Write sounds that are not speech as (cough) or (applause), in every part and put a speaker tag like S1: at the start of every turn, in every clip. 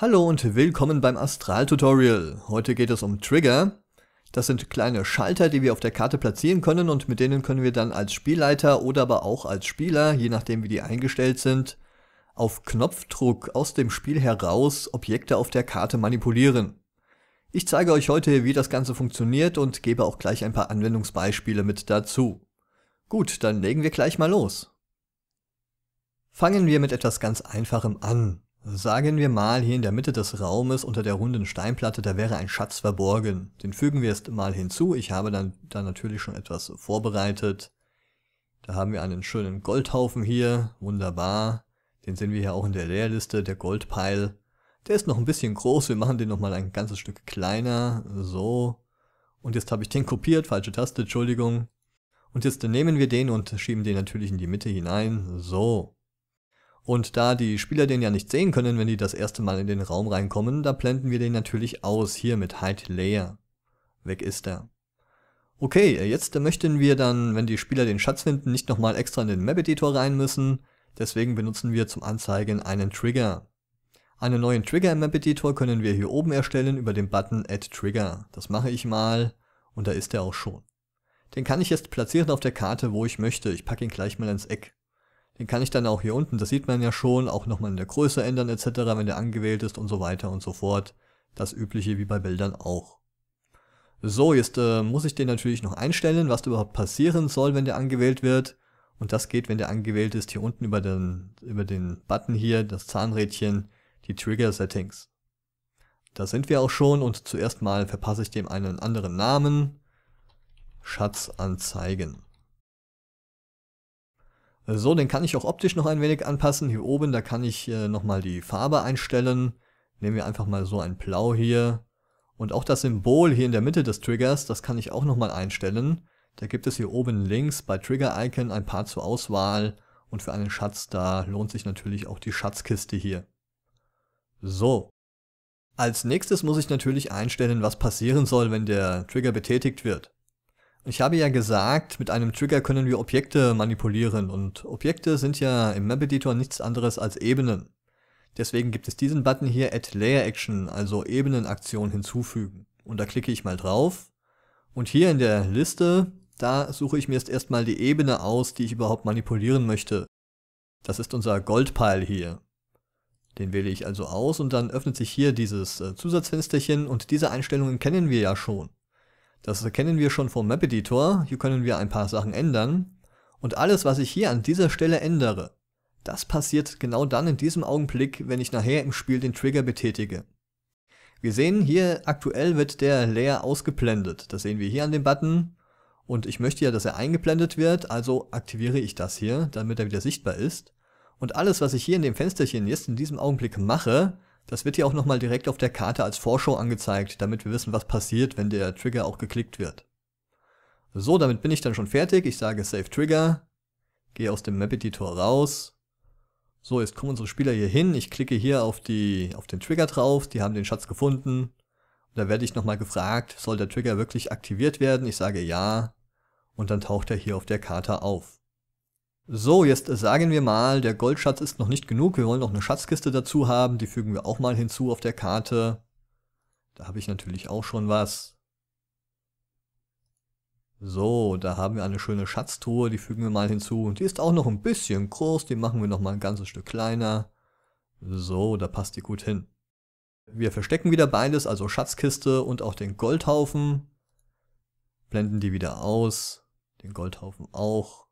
S1: Hallo und willkommen beim Astral-Tutorial. Heute geht es um Trigger. Das sind kleine Schalter, die wir auf der Karte platzieren können und mit denen können wir dann als Spielleiter oder aber auch als Spieler, je nachdem wie die eingestellt sind, auf Knopfdruck aus dem Spiel heraus Objekte auf der Karte manipulieren. Ich zeige euch heute, wie das Ganze funktioniert und gebe auch gleich ein paar Anwendungsbeispiele mit dazu. Gut, dann legen wir gleich mal los. Fangen wir mit etwas ganz Einfachem an. Sagen wir mal, hier in der Mitte des Raumes unter der runden Steinplatte, da wäre ein Schatz verborgen. Den fügen wir jetzt mal hinzu. Ich habe dann da natürlich schon etwas vorbereitet. Da haben wir einen schönen Goldhaufen hier. Wunderbar. Den sehen wir hier auch in der Leerliste, der Goldpeil. Der ist noch ein bisschen groß. Wir machen den nochmal ein ganzes Stück kleiner. So. Und jetzt habe ich den kopiert. Falsche Taste, Entschuldigung. Und jetzt nehmen wir den und schieben den natürlich in die Mitte hinein. So. Und da die Spieler den ja nicht sehen können, wenn die das erste Mal in den Raum reinkommen, da blenden wir den natürlich aus, hier mit Hide Layer. Weg ist er. Okay, jetzt möchten wir dann, wenn die Spieler den Schatz finden, nicht nochmal extra in den Map-Editor rein müssen. Deswegen benutzen wir zum Anzeigen einen Trigger. Einen neuen Trigger im Map-Editor können wir hier oben erstellen über den Button Add Trigger. Das mache ich mal und da ist er auch schon. Den kann ich jetzt platzieren auf der Karte, wo ich möchte. Ich packe ihn gleich mal ins Eck. Den kann ich dann auch hier unten, das sieht man ja schon, auch nochmal in der Größe ändern etc., wenn der angewählt ist und so weiter und so fort. Das übliche wie bei Bildern auch. So, jetzt äh, muss ich den natürlich noch einstellen, was überhaupt passieren soll, wenn der angewählt wird. Und das geht, wenn der angewählt ist, hier unten über den, über den Button hier, das Zahnrädchen, die Trigger Settings. Da sind wir auch schon und zuerst mal verpasse ich dem einen anderen Namen. Schatz anzeigen. So, den kann ich auch optisch noch ein wenig anpassen. Hier oben, da kann ich äh, nochmal die Farbe einstellen. Nehmen wir einfach mal so ein Blau hier. Und auch das Symbol hier in der Mitte des Triggers, das kann ich auch nochmal einstellen. Da gibt es hier oben links bei Trigger Icon ein paar zur Auswahl. Und für einen Schatz, da lohnt sich natürlich auch die Schatzkiste hier. So. Als nächstes muss ich natürlich einstellen, was passieren soll, wenn der Trigger betätigt wird. Ich habe ja gesagt, mit einem Trigger können wir Objekte manipulieren und Objekte sind ja im Map Editor nichts anderes als Ebenen. Deswegen gibt es diesen Button hier Add Layer Action, also Ebenenaktion hinzufügen. Und da klicke ich mal drauf und hier in der Liste, da suche ich mir jetzt erstmal die Ebene aus, die ich überhaupt manipulieren möchte. Das ist unser Goldpile hier. Den wähle ich also aus und dann öffnet sich hier dieses äh, Zusatzfensterchen und diese Einstellungen kennen wir ja schon. Das erkennen wir schon vom Map Editor, hier können wir ein paar Sachen ändern. Und alles, was ich hier an dieser Stelle ändere, das passiert genau dann in diesem Augenblick, wenn ich nachher im Spiel den Trigger betätige. Wir sehen hier, aktuell wird der Layer ausgeblendet. Das sehen wir hier an dem Button. Und ich möchte ja, dass er eingeblendet wird, also aktiviere ich das hier, damit er wieder sichtbar ist. Und alles, was ich hier in dem Fensterchen jetzt in diesem Augenblick mache, das wird hier auch nochmal direkt auf der Karte als Vorschau angezeigt, damit wir wissen, was passiert, wenn der Trigger auch geklickt wird. So, damit bin ich dann schon fertig. Ich sage Save Trigger, gehe aus dem Map-Editor raus. So, jetzt kommen unsere Spieler hier hin. Ich klicke hier auf, die, auf den Trigger drauf, die haben den Schatz gefunden. Da werde ich nochmal gefragt, soll der Trigger wirklich aktiviert werden? Ich sage ja und dann taucht er hier auf der Karte auf. So, jetzt sagen wir mal, der Goldschatz ist noch nicht genug. Wir wollen noch eine Schatzkiste dazu haben. Die fügen wir auch mal hinzu auf der Karte. Da habe ich natürlich auch schon was. So, da haben wir eine schöne Schatztruhe. Die fügen wir mal hinzu. Und die ist auch noch ein bisschen groß. Die machen wir noch mal ein ganzes Stück kleiner. So, da passt die gut hin. Wir verstecken wieder beides, also Schatzkiste und auch den Goldhaufen. Blenden die wieder aus. Den Goldhaufen auch.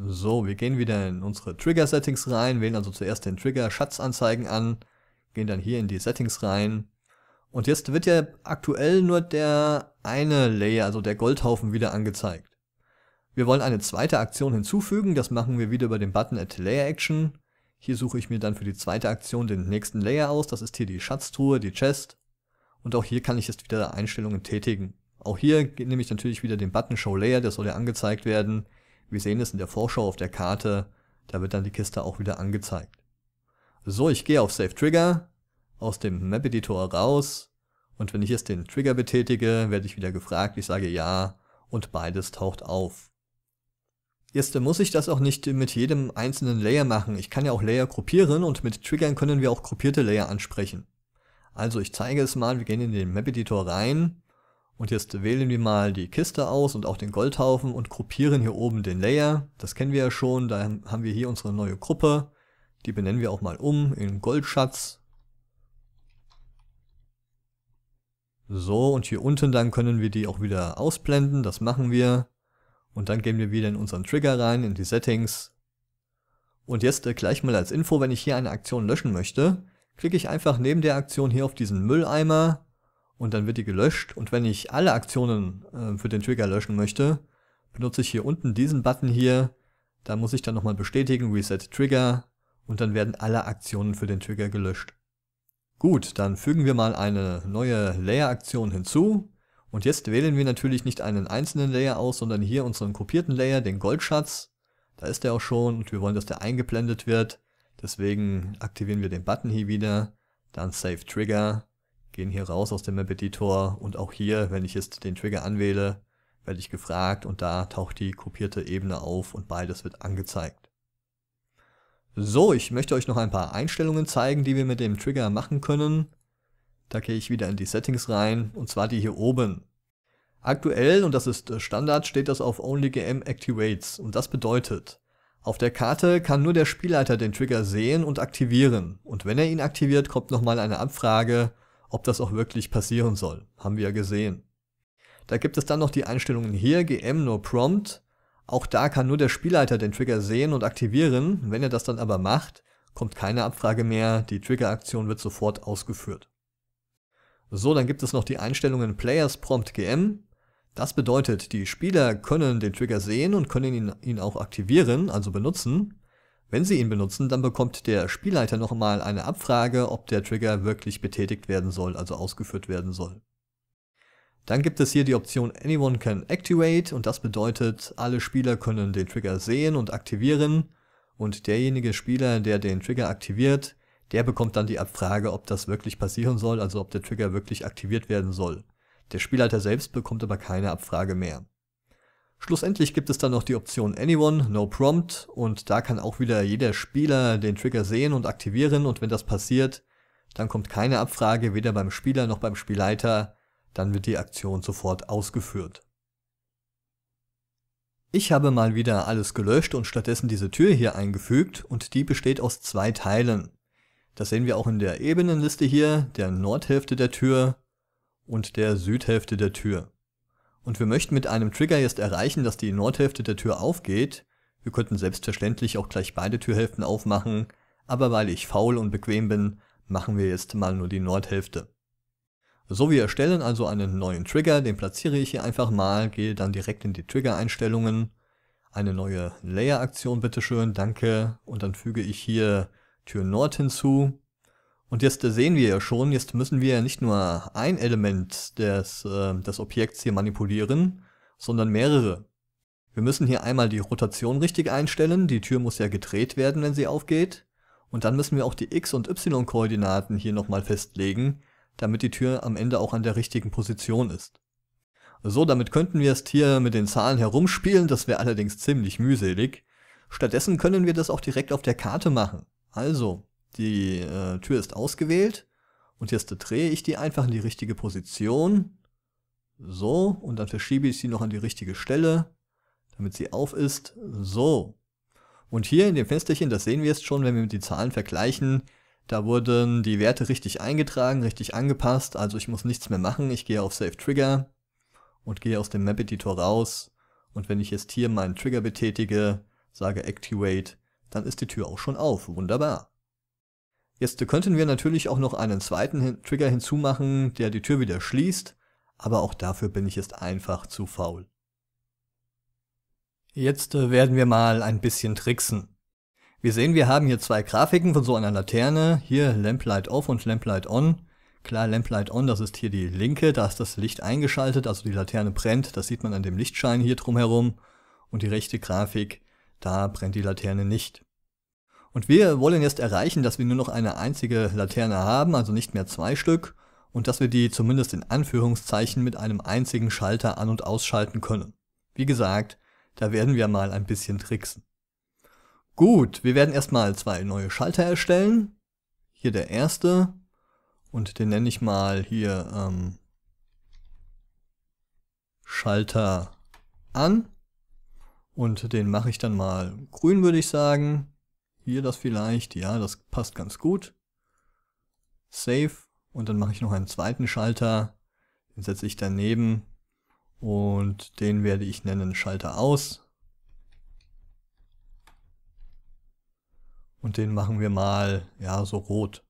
S1: So, wir gehen wieder in unsere Trigger-Settings rein, wählen also zuerst den Trigger Schatzanzeigen an, gehen dann hier in die Settings rein. Und jetzt wird ja aktuell nur der eine Layer, also der Goldhaufen, wieder angezeigt. Wir wollen eine zweite Aktion hinzufügen, das machen wir wieder über den Button Add Layer Action. Hier suche ich mir dann für die zweite Aktion den nächsten Layer aus, das ist hier die Schatztruhe, die Chest. Und auch hier kann ich jetzt wieder Einstellungen tätigen. Auch hier nehme ich natürlich wieder den Button Show Layer, der soll ja angezeigt werden. Wir sehen es in der Vorschau auf der Karte, da wird dann die Kiste auch wieder angezeigt. So, ich gehe auf Save Trigger, aus dem Map Editor raus und wenn ich jetzt den Trigger betätige, werde ich wieder gefragt, ich sage ja und beides taucht auf. Jetzt muss ich das auch nicht mit jedem einzelnen Layer machen. Ich kann ja auch Layer gruppieren und mit Triggern können wir auch gruppierte Layer ansprechen. Also ich zeige es mal, wir gehen in den Map Editor rein und jetzt wählen wir mal die Kiste aus und auch den Goldhaufen und gruppieren hier oben den Layer. Das kennen wir ja schon, da haben wir hier unsere neue Gruppe. Die benennen wir auch mal um in Goldschatz. So, und hier unten dann können wir die auch wieder ausblenden, das machen wir. Und dann gehen wir wieder in unseren Trigger rein, in die Settings. Und jetzt äh, gleich mal als Info, wenn ich hier eine Aktion löschen möchte, klicke ich einfach neben der Aktion hier auf diesen Mülleimer und dann wird die gelöscht. Und wenn ich alle Aktionen äh, für den Trigger löschen möchte, benutze ich hier unten diesen Button hier. Da muss ich dann nochmal bestätigen, Reset Trigger und dann werden alle Aktionen für den Trigger gelöscht. Gut, dann fügen wir mal eine neue Layer-Aktion hinzu. Und jetzt wählen wir natürlich nicht einen einzelnen Layer aus, sondern hier unseren kopierten Layer, den Goldschatz. Da ist der auch schon und wir wollen, dass der eingeblendet wird. Deswegen aktivieren wir den Button hier wieder, dann Save Trigger gehen hier raus aus dem Map Editor und auch hier, wenn ich jetzt den Trigger anwähle, werde ich gefragt und da taucht die kopierte Ebene auf und beides wird angezeigt. So, ich möchte euch noch ein paar Einstellungen zeigen, die wir mit dem Trigger machen können. Da gehe ich wieder in die Settings rein und zwar die hier oben. Aktuell, und das ist äh, Standard, steht das auf OnlyGM Activates und das bedeutet, auf der Karte kann nur der Spielleiter den Trigger sehen und aktivieren und wenn er ihn aktiviert, kommt nochmal eine Abfrage, ob das auch wirklich passieren soll. Haben wir ja gesehen. Da gibt es dann noch die Einstellungen hier, GM No Prompt. Auch da kann nur der Spielleiter den Trigger sehen und aktivieren. Wenn er das dann aber macht, kommt keine Abfrage mehr, die Triggeraktion wird sofort ausgeführt. So, dann gibt es noch die Einstellungen Players Prompt GM. Das bedeutet, die Spieler können den Trigger sehen und können ihn, ihn auch aktivieren, also benutzen. Wenn Sie ihn benutzen, dann bekommt der Spielleiter nochmal eine Abfrage, ob der Trigger wirklich betätigt werden soll, also ausgeführt werden soll. Dann gibt es hier die Option Anyone can activate und das bedeutet, alle Spieler können den Trigger sehen und aktivieren und derjenige Spieler, der den Trigger aktiviert, der bekommt dann die Abfrage, ob das wirklich passieren soll, also ob der Trigger wirklich aktiviert werden soll. Der Spielleiter selbst bekommt aber keine Abfrage mehr. Schlussendlich gibt es dann noch die Option Anyone, No Prompt und da kann auch wieder jeder Spieler den Trigger sehen und aktivieren und wenn das passiert, dann kommt keine Abfrage weder beim Spieler noch beim Spielleiter, dann wird die Aktion sofort ausgeführt. Ich habe mal wieder alles gelöscht und stattdessen diese Tür hier eingefügt und die besteht aus zwei Teilen. Das sehen wir auch in der Ebenenliste hier, der Nordhälfte der Tür und der Südhälfte der Tür. Und wir möchten mit einem Trigger jetzt erreichen, dass die Nordhälfte der Tür aufgeht. Wir könnten selbstverständlich auch gleich beide Türhälften aufmachen, aber weil ich faul und bequem bin, machen wir jetzt mal nur die Nordhälfte. So, wir erstellen also einen neuen Trigger, den platziere ich hier einfach mal, gehe dann direkt in die Trigger-Einstellungen, eine neue Layer-Aktion bitteschön, danke, und dann füge ich hier Tür Nord hinzu, und jetzt äh, sehen wir ja schon, jetzt müssen wir nicht nur ein Element des, äh, des Objekts hier manipulieren, sondern mehrere. Wir müssen hier einmal die Rotation richtig einstellen, die Tür muss ja gedreht werden, wenn sie aufgeht. Und dann müssen wir auch die X- und Y-Koordinaten hier nochmal festlegen, damit die Tür am Ende auch an der richtigen Position ist. So, damit könnten wir jetzt hier mit den Zahlen herumspielen, das wäre allerdings ziemlich mühselig. Stattdessen können wir das auch direkt auf der Karte machen. Also, die äh, Tür ist ausgewählt und jetzt drehe ich die einfach in die richtige Position. So, und dann verschiebe ich sie noch an die richtige Stelle, damit sie auf ist. So. Und hier in dem Fensterchen, das sehen wir jetzt schon, wenn wir die Zahlen vergleichen, da wurden die Werte richtig eingetragen, richtig angepasst, also ich muss nichts mehr machen. Ich gehe auf Save Trigger und gehe aus dem Map Editor raus. Und wenn ich jetzt hier meinen Trigger betätige, sage Activate, dann ist die Tür auch schon auf. Wunderbar. Jetzt könnten wir natürlich auch noch einen zweiten Trigger hinzumachen, der die Tür wieder schließt, aber auch dafür bin ich jetzt einfach zu faul. Jetzt äh, werden wir mal ein bisschen tricksen. Wir sehen, wir haben hier zwei Grafiken von so einer Laterne, hier Lamplight Off und Lamplight On. Klar, Lamplight On, das ist hier die linke, da ist das Licht eingeschaltet, also die Laterne brennt, das sieht man an dem Lichtschein hier drumherum. Und die rechte Grafik, da brennt die Laterne nicht. Und wir wollen jetzt erreichen, dass wir nur noch eine einzige Laterne haben, also nicht mehr zwei Stück, und dass wir die zumindest in Anführungszeichen mit einem einzigen Schalter an- und ausschalten können. Wie gesagt, da werden wir mal ein bisschen tricksen. Gut, wir werden erstmal zwei neue Schalter erstellen. Hier der erste. Und den nenne ich mal hier ähm, Schalter an. Und den mache ich dann mal grün, würde ich sagen hier das vielleicht, ja, das passt ganz gut. Save und dann mache ich noch einen zweiten Schalter, den setze ich daneben und den werde ich nennen Schalter aus. Und den machen wir mal, ja, so rot.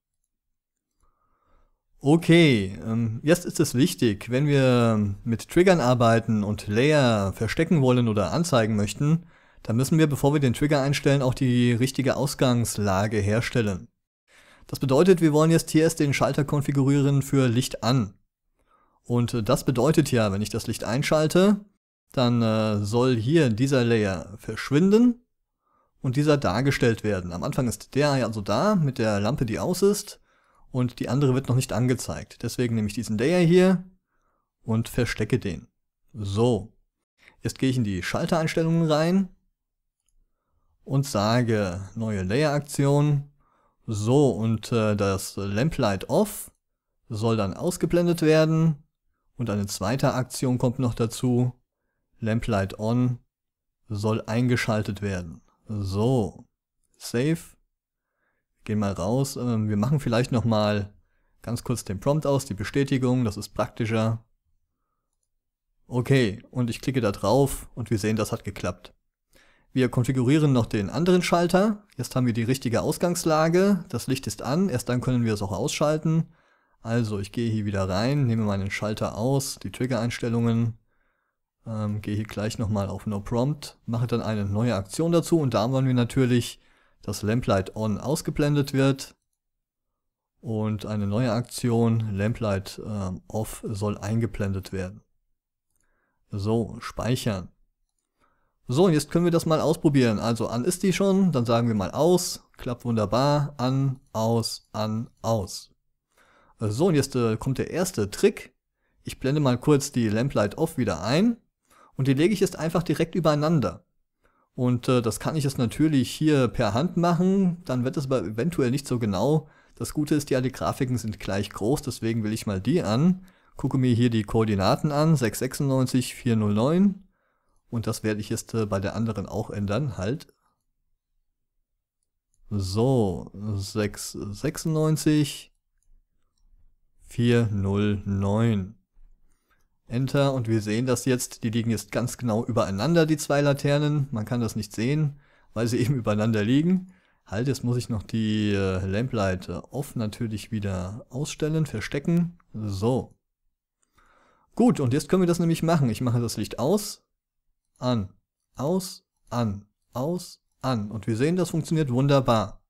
S1: Okay, ähm, jetzt ist es wichtig, wenn wir mit Triggern arbeiten und Layer verstecken wollen oder anzeigen möchten, da müssen wir, bevor wir den Trigger einstellen, auch die richtige Ausgangslage herstellen. Das bedeutet, wir wollen jetzt hier erst den Schalter konfigurieren für Licht an. Und äh, das bedeutet ja, wenn ich das Licht einschalte, dann äh, soll hier dieser Layer verschwinden und dieser dargestellt werden. Am Anfang ist der also da mit der Lampe, die aus ist und die andere wird noch nicht angezeigt. Deswegen nehme ich diesen Layer hier und verstecke den. So. Jetzt gehe ich in die Schaltereinstellungen rein und sage neue Layer-Aktion. So, und äh, das Lamplight Off soll dann ausgeblendet werden. Und eine zweite Aktion kommt noch dazu. Lamplight On soll eingeschaltet werden. So, Save. Gehen mal raus. Ähm, wir machen vielleicht nochmal ganz kurz den Prompt aus, die Bestätigung, das ist praktischer. Okay, und ich klicke da drauf und wir sehen, das hat geklappt. Wir konfigurieren noch den anderen Schalter. Jetzt haben wir die richtige Ausgangslage. Das Licht ist an, erst dann können wir es auch ausschalten. Also ich gehe hier wieder rein, nehme meinen Schalter aus, die Trigger-Einstellungen, ähm, gehe hier gleich nochmal auf No Prompt, mache dann eine neue Aktion dazu und da wollen wir natürlich, dass Lamplight On ausgeblendet wird und eine neue Aktion, Lamplight ähm, Off, soll eingeblendet werden. So, speichern. So, und jetzt können wir das mal ausprobieren. Also an ist die schon, dann sagen wir mal aus, klappt wunderbar, an, aus, an, aus. So, und jetzt äh, kommt der erste Trick. Ich blende mal kurz die Lamplight Off wieder ein und die lege ich jetzt einfach direkt übereinander. Und äh, das kann ich jetzt natürlich hier per Hand machen, dann wird es aber eventuell nicht so genau. Das Gute ist ja, die Grafiken sind gleich groß, deswegen will ich mal die an. Gucke mir hier die Koordinaten an, 696, 409 und das werde ich jetzt äh, bei der anderen auch ändern, halt. So, 696, 409. Enter und wir sehen das jetzt, die liegen jetzt ganz genau übereinander, die zwei Laternen. Man kann das nicht sehen, weil sie (laughs) eben übereinander liegen. Halt, jetzt muss ich noch die äh, Lamplight off natürlich wieder ausstellen, verstecken. So. Gut, und jetzt können wir das nämlich machen. Ich mache das Licht aus, an, aus, an, aus, an. Und wir sehen, das funktioniert wunderbar.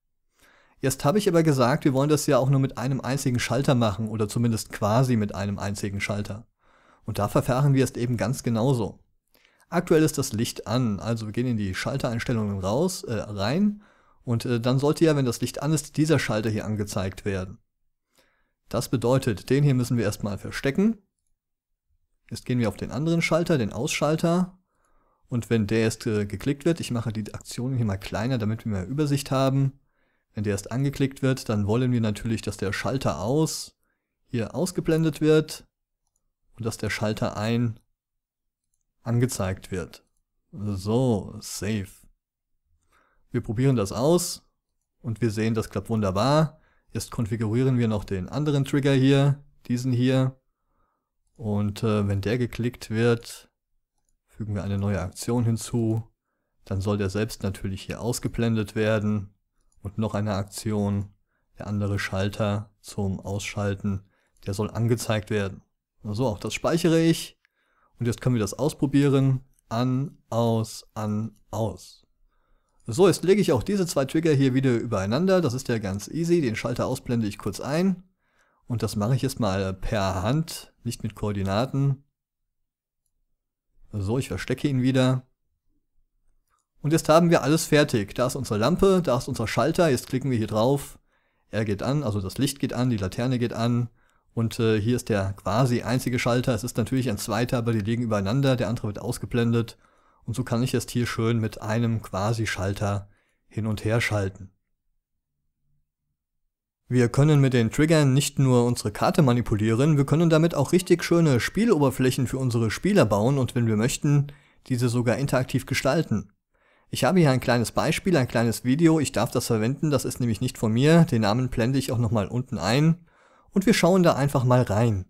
S1: Jetzt habe ich aber gesagt, wir wollen das ja auch nur mit einem einzigen Schalter machen oder zumindest quasi mit einem einzigen Schalter. Und da verfahren wir es eben ganz genauso. Aktuell ist das Licht an, also wir gehen in die Schaltereinstellungen raus, äh, rein und äh, dann sollte ja, wenn das Licht an ist, dieser Schalter hier angezeigt werden. Das bedeutet, den hier müssen wir erstmal verstecken. Jetzt gehen wir auf den anderen Schalter, den Ausschalter und wenn der erst äh, geklickt wird, ich mache die Aktion hier mal kleiner, damit wir mehr Übersicht haben. Wenn der erst angeklickt wird, dann wollen wir natürlich, dass der Schalter aus hier ausgeblendet wird und dass der Schalter ein angezeigt wird. So, save. Wir probieren das aus und wir sehen, das klappt wunderbar. Jetzt konfigurieren wir noch den anderen Trigger hier, diesen hier. Und äh, wenn der geklickt wird, fügen wir eine neue Aktion hinzu. Dann soll der selbst natürlich hier ausgeblendet werden. Und noch eine Aktion. Der andere Schalter zum Ausschalten, der soll angezeigt werden. So, also auch das speichere ich. Und jetzt können wir das ausprobieren. An, aus, an, aus. So, jetzt lege ich auch diese zwei Trigger hier wieder übereinander. Das ist ja ganz easy. Den Schalter ausblende ich kurz ein. Und das mache ich jetzt mal per Hand, nicht mit Koordinaten. So, ich verstecke ihn wieder. Und jetzt haben wir alles fertig. Da ist unsere Lampe, da ist unser Schalter. Jetzt klicken wir hier drauf. Er geht an, also das Licht geht an, die Laterne geht an. Und äh, hier ist der quasi einzige Schalter. Es ist natürlich ein zweiter, aber die liegen übereinander. Der andere wird ausgeblendet. Und so kann ich jetzt hier schön mit einem quasi Schalter hin und her schalten. Wir können mit den Triggern nicht nur unsere Karte manipulieren, wir können damit auch richtig schöne Spieloberflächen für unsere Spieler bauen und wenn wir möchten, diese sogar interaktiv gestalten. Ich habe hier ein kleines Beispiel, ein kleines Video, ich darf das verwenden, das ist nämlich nicht von mir, den Namen blende ich auch nochmal unten ein und wir schauen da einfach mal rein.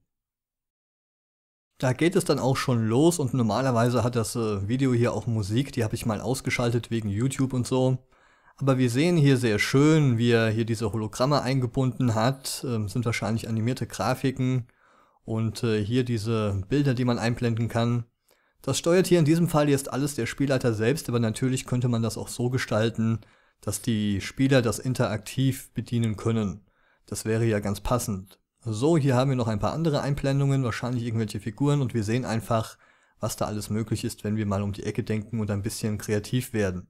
S1: Da geht es dann auch schon los und normalerweise hat das äh, Video hier auch Musik, die habe ich mal ausgeschaltet wegen YouTube und so. Aber wir sehen hier sehr schön, wie er hier diese Hologramme eingebunden hat, ähm, sind wahrscheinlich animierte Grafiken und äh, hier diese Bilder, die man einblenden kann. Das steuert hier in diesem Fall jetzt alles der Spielleiter selbst, aber natürlich könnte man das auch so gestalten, dass die Spieler das interaktiv bedienen können. Das wäre ja ganz passend. So, hier haben wir noch ein paar andere Einblendungen, wahrscheinlich irgendwelche Figuren und wir sehen einfach, was da alles möglich ist, wenn wir mal um die Ecke denken und ein bisschen kreativ werden.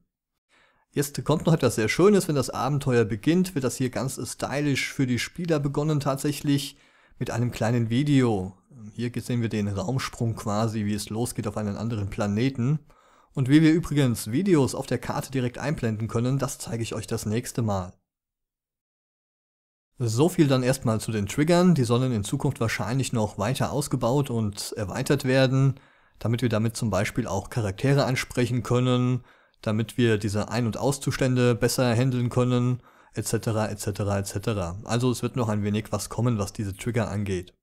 S1: Jetzt kommt noch etwas sehr Schönes, wenn das Abenteuer beginnt, wird das hier ganz stylisch für die Spieler begonnen tatsächlich mit einem kleinen Video. Hier sehen wir den Raumsprung quasi, wie es losgeht auf einen anderen Planeten. Und wie wir übrigens Videos auf der Karte direkt einblenden können, das zeige ich euch das nächste Mal. So viel dann erstmal zu den Triggern, die sollen in Zukunft wahrscheinlich noch weiter ausgebaut und erweitert werden, damit wir damit zum Beispiel auch Charaktere ansprechen können, damit wir diese Ein- und Auszustände besser handeln können, etc., etc., etc. Also es wird noch ein wenig was kommen, was diese Trigger angeht.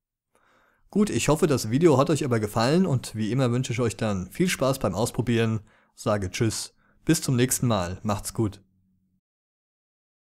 S1: Gut, ich hoffe, das Video hat euch aber gefallen und wie immer wünsche ich euch dann viel Spaß beim Ausprobieren, sage Tschüss, bis zum nächsten Mal, macht's gut.